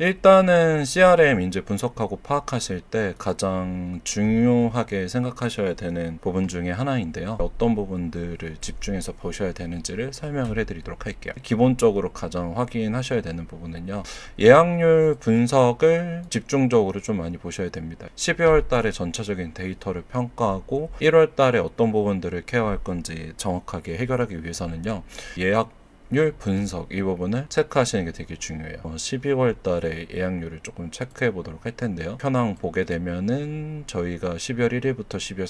일단은 CRM 이제 분석하고 파악하실 때 가장 중요하게 생각하셔야 되는 부분 중에 하나인데요. 어떤 부분들을 집중해서 보셔야 되는지를 설명을 해드리도록 할게요. 기본적으로 가장 확인하셔야 되는 부분은요. 예약률 분석을 집중적으로 좀 많이 보셔야 됩니다. 12월 달에 전체적인 데이터를 평가하고 1월 달에 어떤 부분들을 케어할 건지 정확하게 해결하기 위해서는요. 예약 예약률 분석 이 부분을 체크하시는 게 되게 중요해요. 12월 어, 달에 예약률을 조금 체크해 보도록 할 텐데요. 현황 보게 되면은 저희가 12월 1일부터 12월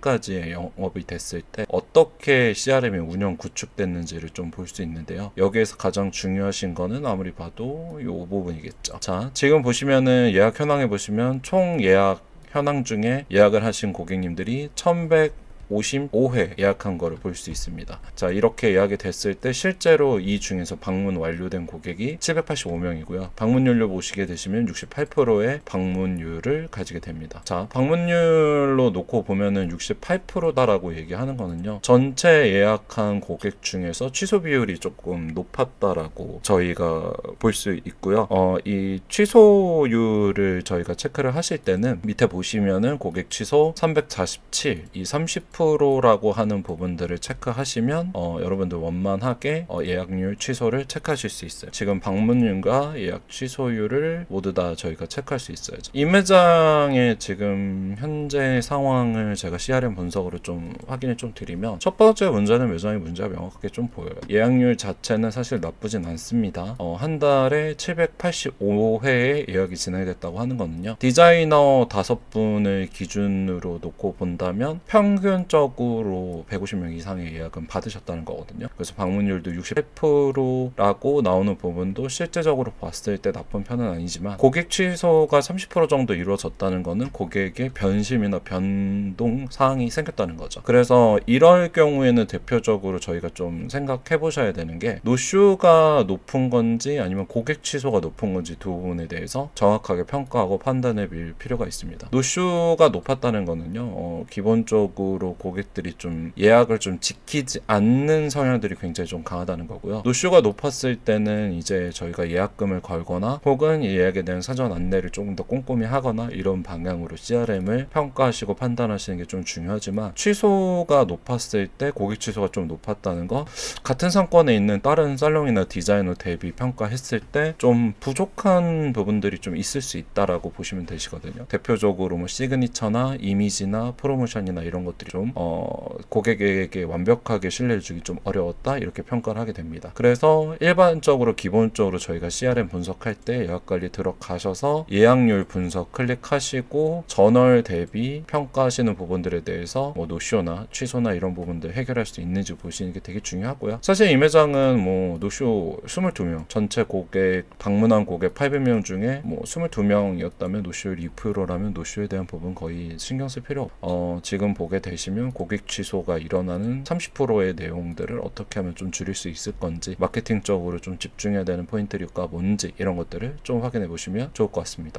31일까지 영업이 됐을 때 어떻게 CRM이 운영 구축됐는지를 좀 볼 수 있는데요. 여기에서 가장 중요하신 거는 아무리 봐도 이 부분이겠죠. 자, 지금 보시면은 예약 현황에 보시면 총 예약 현황 중에 예약을 하신 고객님들이 1100 55회 예약한 거를 볼 수 있습니다. 자 이렇게 예약이 됐을 때 실제로 이 중에서 방문 완료된 고객이 785명이고요. 방문율로 보시게 되시면 68%의 방문율을 가지게 됩니다. 자 방문율로 놓고 보면은 68%다라고 얘기하는 거는요. 전체 예약한 고객 중에서 취소 비율이 조금 높았다라고 저희가 볼 수 있고요. 어, 이 취소율을 저희가 체크를 하실 때는 밑에 보시면은 고객 취소 347, 이30% 10%라고 하는 부분들을 체크하시면 어, 여러분들 원만하게 어, 예약률 취소를 체크하실 수 있어요. 지금 방문율과 예약 취소율을 모두 다 저희가 체크할 수 있어요. 이 매장의 지금 현재 상황을 제가 CRM 분석으로 좀 확인을 좀 드리면 첫 번째 문제는 매장의 문제가 명확하게 좀 보여요. 예약률 자체는 사실 나쁘진 않습니다. 어, 한 달에 785회의 예약이 진행됐다고 하는 거는요. 디자이너 5분을 기준으로 놓고 본다면 평균 실질적으로 150명 이상의 예약은 받으셨다는 거거든요. 그래서 방문율도 68%라고 나오는 부분도 실제적으로 봤을 때 나쁜 편은 아니지만 고객 취소가 30% 정도 이루어졌다는 거는 고객의 변심이나 변동 사항이 생겼다는 거죠. 그래서 이럴 경우에는 대표적으로 저희가 좀 생각해 보셔야 되는 게 노쇼가 높은 건지 아니면 고객 취소가 높은 건지 두 부분에 대해서 정확하게 평가하고 판단해 빌 필요가 있습니다. 노쇼가 높았다는 거는요. 어, 기본적으로 고객들이 좀 예약을 좀 지키지 않는 성향들이 굉장히 좀 강하다는 거고요. 노쇼가 높았을 때는 이제 저희가 예약금을 걸거나 혹은 예약에 대한 사전 안내를 조금 더 꼼꼼히 하거나 이런 방향으로 CRM을 평가하시고 판단하시는 게 좀 중요하지만 취소가 높았을 때 고객 취소가 좀 높았다는 거 같은 상권에 있는 다른 살롱이나 디자이너 대비 평가했을 때 좀 부족한 부분들이 좀 있을 수 있다라고 보시면 되시거든요. 대표적으로 뭐 시그니처나 이미지나 프로모션이나 이런 것들이 좀좀 어, 고객에게 완벽하게 신뢰를 주기 좀 어려웠다 이렇게 평가를 하게 됩니다. 그래서 일반적으로 기본적으로 저희가 CRM 분석할 때 예약관리 들어가셔서 예약률 분석 클릭하시고 전월 대비 평가하시는 부분들에 대해서 뭐 노쇼나 취소나 이런 부분들 해결할 수 있는지 보시는 게 되게 중요하고요. 사실 이매장은뭐 노쇼 22명 전체 고객 방문한 고객 800명 중에 뭐 22명이었다면 노쇼율 2%라면 노쇼에 대한 부분 거의 신경 쓸 필요 없. 어 지금 보게 되시 면 보시면 고객 취소가 일어나는 30%의 내용들을 어떻게 하면 좀 줄일 수 있을 건지 마케팅적으로 좀 집중해야 되는 포인트류가 뭔지 이런 것들을 좀 확인해 보시면 좋을 것 같습니다.